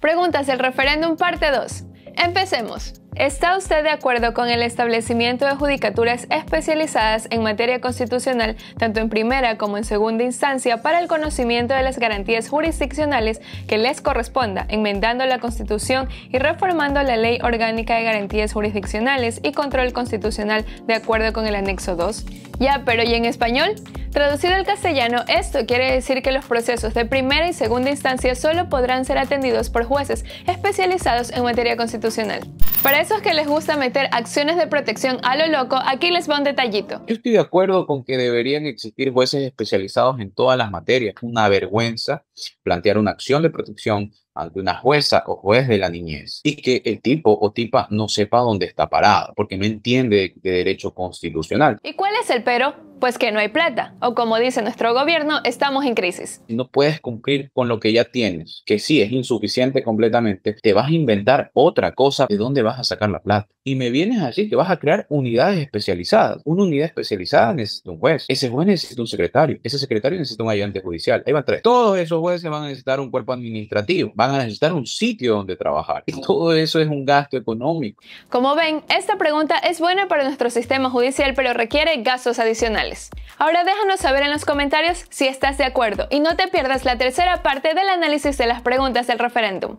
Preguntas del referéndum parte 2. Empecemos. ¿Está usted de acuerdo con el establecimiento de judicaturas especializadas en materia constitucional, tanto en primera como en segunda instancia, para el conocimiento de las garantías jurisdiccionales que les corresponda, enmendando la Constitución y reformando la Ley Orgánica de Garantías Jurisdiccionales y Control Constitucional de acuerdo con el anexo 2? Ya, pero ¿y en español? Traducido al castellano, esto quiere decir que los procesos de primera y segunda instancia solo podrán ser atendidos por jueces especializados en materia constitucional. Para esos que les gusta meter acciones de protección a lo loco, aquí les va un detallito. Yo estoy de acuerdo con que deberían existir jueces especializados en todas las materias. Una vergüenza plantear una acción de protección de una jueza o juez de la niñez y que el tipo o tipa no sepa dónde está parado, porque no entiende de derecho constitucional. ¿Y cuál es el pero? Pues que no hay plata, o como dice nuestro gobierno, estamos en crisis. no puedes cumplir con lo que ya tienes, que sí es insuficiente completamente, te vas a inventar otra cosa de dónde vas a sacar la plata. Y me vienes a decir que vas a crear unidades especializadas. Una unidad especializada necesita un juez, ese juez necesita un secretario, ese secretario necesita un ayudante judicial. Ahí van tres. Todos esos jueces van a necesitar un cuerpo administrativo, van a necesitar un sitio donde trabajar. Y todo eso es un gasto económico. Como ven, esta pregunta es buena para nuestro sistema judicial, pero requiere gastos adicionales. Ahora déjanos saber en los comentarios si estás de acuerdo y no te pierdas la tercera parte del análisis de las preguntas del referéndum.